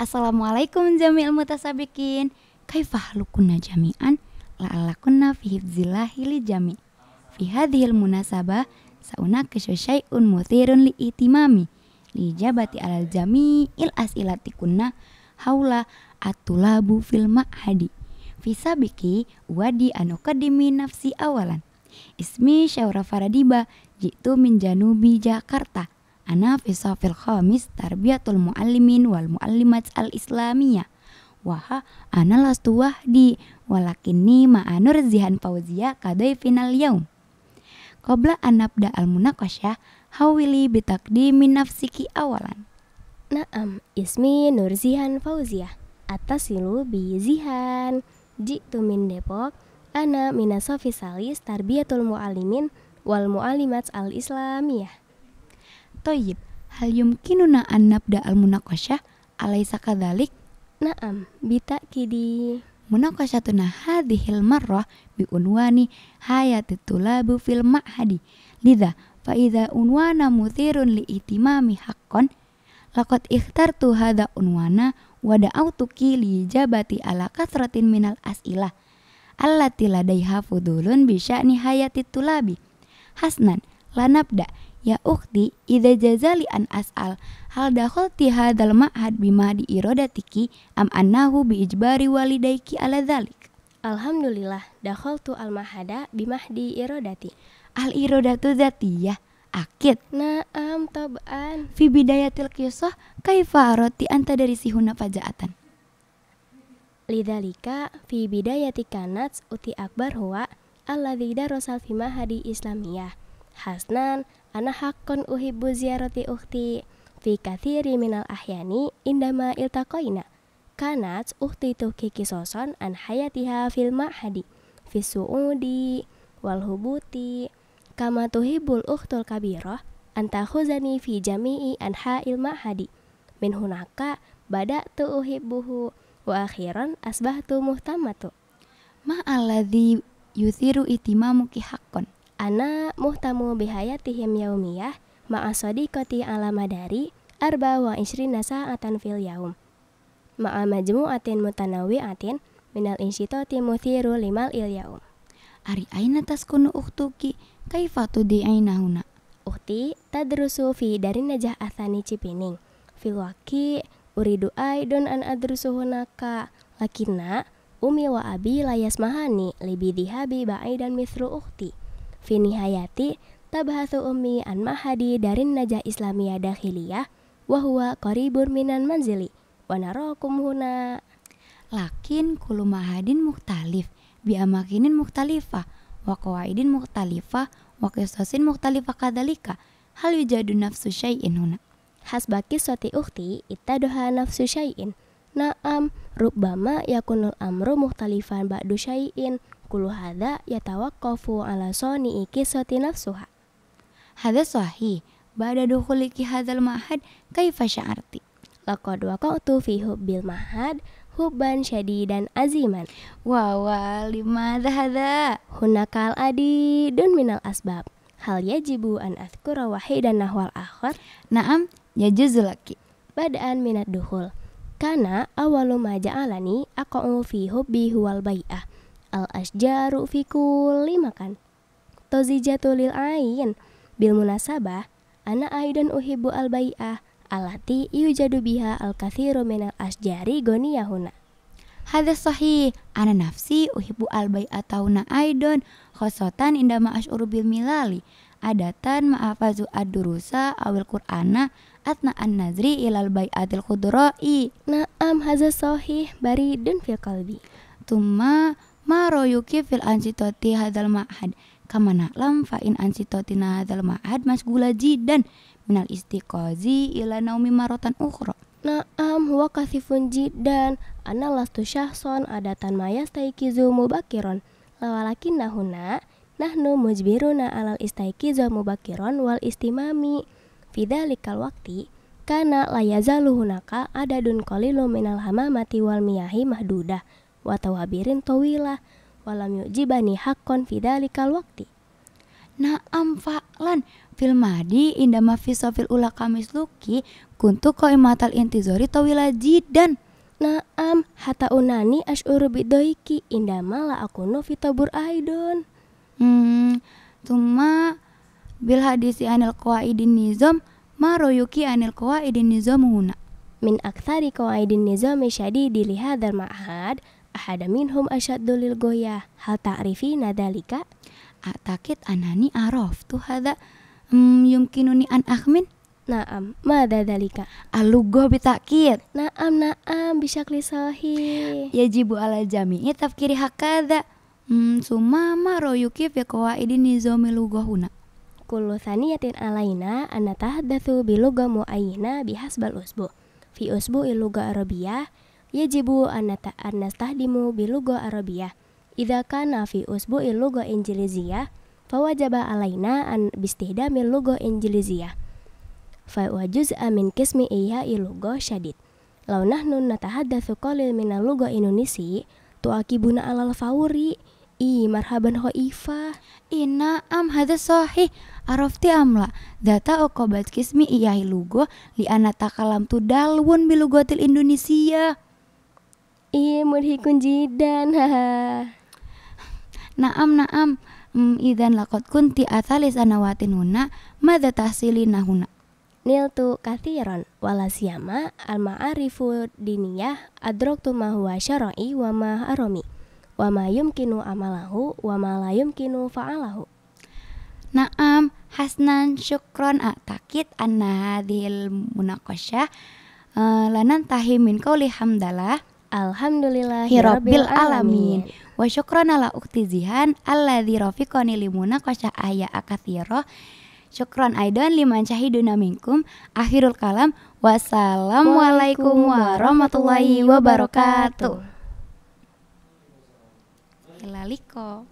Assalamualaikum jami'il mutasabikin Kaifah lukuna jami'an La'alakunna fi hibzillah li jami' Fi hadhil munasabah Sauna kesyai'un mutirun li itimami Li jabati alal jami'il asilati kunna Haula atulabu fil ma'hadi sabiki wadi kadimi nafsi awalan Ismi Syaura Faradiba Jitu min Janubi Jakarta fi safil khamis tarbiyatul muallimin wal muallimat al islamiyah waha ana lastu wahdi walakinni ma'anur zihan fauzia kadai final yaum qabla anabda al munaqasyah hawili bitakdimi nafsiki awalan Naam, ismi Nur Zihan Fauzia Atasilu bi Zihan Jitu min Depok Ana minasofisalis tarbiyatul muallimin Wal muallimat al-islamiyah Toyib, hal yumkinuna an nabda al munakosha alaisa kadhalik? Naam, bita kidi. Munakoshatuna hadhil marrah bi unwani hayati tulabu fil ma'hadi. Lidha, faida unwana muthirun li itimami hakon, Lakot ikhtar tu hada unwana wada'autuki li jabati ala kasratin minal as'ilah. Allati ladaiha fudulun bisya'ni hayati tulabi. Hasnan, lanabda' Ya ukhti, ida jazali an as'al Hal dakhol tiha dal ma'had bima di irodatiki Am annahu bi ijbari walidaiki ala dhalik Alhamdulillah, dakhol tu al mahada di irodati Al irodatu zatiyah akid Naam tab'an Fi bidayatil kisah kaifa aroti anta dari sihuna pajaatan Lidalika fi bidayati kanats uti akbar huwa Alladhi darosal fi mahadi islamiyah Hasnan, ana hakon uhibbu ziaroti ukhti fi kathiri minal ahyani indama iltaqoina. Kanat ukhti tuki kisoson an hayatiha fil ma'hadi fi su'udi wal hubuti kama tuhibbul ukhtul kabirah antakhuzani fi jami'i hadi ma'hadi min hunaka bada tu uhibbuhu wa akhiran tu muhtamatu ma alladhi yuthiru itimamuki hakun. Ana muhtamu bihayatihim yaumiyah ma'asodi koti alamadari arba wa nasa atan fil yaum. Ma'a mutanawi atin minal insito timuthiru limal il yaum. Ari aina tas kunu uktuki kaifatu di aina huna. Uhti tadrusu fi dari najah athani cipining. Fil Filwaki uridu don an adrusuhunaka lakina umi wa abi layas mahani libidihabi dan mitru uhti. Fini Hayati, Tabahatu Ummi An Mahadi dari Najah Islamiyah Dakhiliyah, wahwa kori minan manzili, wanarokum huna. Lakin kulu mahadin muhtalif, biamakinin muhtalifa, wakawaidin muhtalifa, wakisosin muhtalifa kadalika, hal yujadu nafsu syai'in huna. Hasbaki soti ukti, ita doha nafsu syai'in. Naam, rubbama yakunul amru muhtalifan ba'du syai'in, yaqulu ya tawakofu ala soni iki soti nafsuha. Hadza sahih. Ba'da dukhuliki hadal ma'had kaifa sya'arti? Laqad tu fi hubbil ma'had hubban dan aziman. wawal lima limadha Hunakal adi dun minal asbab. Hal yajibu an azkura wahidan nahwal akhar? Naam, yajuzulaki laki. Badaan minat duhul. Karena awalu maja'alani aku fi hubbi huwal bai'ah al-asjaru fi kulli makan. Tozijatulil ain bil munasabah ana aidan uhibbu al-bai'ah alati yujadu biha al-kathiru al asjari goniyahuna. hadis sahih, ana nafsi uhibbu al-bai'ah tauna aidan khosotan indama ashuru bil milali adatan ma'afazu ad-durusa awil qur'ana atna an-nazri ilal bai'atil khudrai. Naam haza sahih dun fil qalbi. Tuma ma royuki fil ansitoti hadal ma'had kama lam fa'in in ansitotina hadal ma'had gula jidan minal istiqozi ila naumi marotan ukhro Naam huwa kathifun jidan Ana lastu syahson adatan mayas taikizu mubakiron Lawalakin nahuna Nahnu mujbiruna alal istaikizu mubakiron wal istimami Fidhalikal wakti Kana layazaluhunaka ada adadun kolilu minal hamamati wal miyahi mahdudah wa tawabirin tawila walam yujibani jibani fi dzalikal waqti. Naam fa'lan fil madi indama fi safil ula kamis luki kuntu imatal intizori tawila jidan. Naam hata unani asyuru bidoiki indama mala aku fi tabur aidon. Hmm, tuma bil hadisi anil qawaidin nizom ma royuki anil qawaidin nizom huna. Min aktari qawaidin nizam syadidi dilihat hadzal ma'ahad, ahada minhum asyaddu lil goya hal ta'rifina nadalika atakit anani arof tuh ada mm, yumkinuni an ahmin Naam, mada dalika Alugoh bitakit Naam, naam, bisa klisohi jibu ala jami jami'i tafkiri hakada Hmm, sumama royuki fi ya qawaidi nizomi lugohuna Kullu thaniyatin alaina anatahdathu biluga mu'ayina bihasbal usbu Fi usbu iluga arabiyah yajibu Anata anastahdimu bilugo Arabia, idza kana fi usbu'il lugo injiliziyah fawajaba alaina an bistihdamil lugo injiliziyah fa wa juz'a min kismi iya ilugo syadid law nahnu natahaddatsu qalil minal lugo inunisi tuakibuna alal fauri i marhaban ifa ina am hadza sahih arafti amla data okobat kismi iya ilugo li anata kalam tu dalwun bilugotil indonesia Iya mudhikun jidan haha. Naam naam Hmm, idan lakot kunti athalis anawatin huna tahsili nahuna. Nil tu kathiron walasiyama al-ma'arifu diniyah adroktu ma huwa syar'i wa ma aromi wa ma yumkinu amalahu wa ma la yumkinu fa'alahu Naam hasnan syukron atakid anna hadhil munakosyah, uh, eh, lanan tahimin kauli hamdalah Alhamdulillahirabbil ya alamin. Wa syukrona la uktizihan zihan alladzi rafiqani limuna qasyah aya akathiro. Syukron aidan liman syahiduna minkum. Akhirul kalam. Wassalamualaikum warahmatullahi wabarakatuh. kok.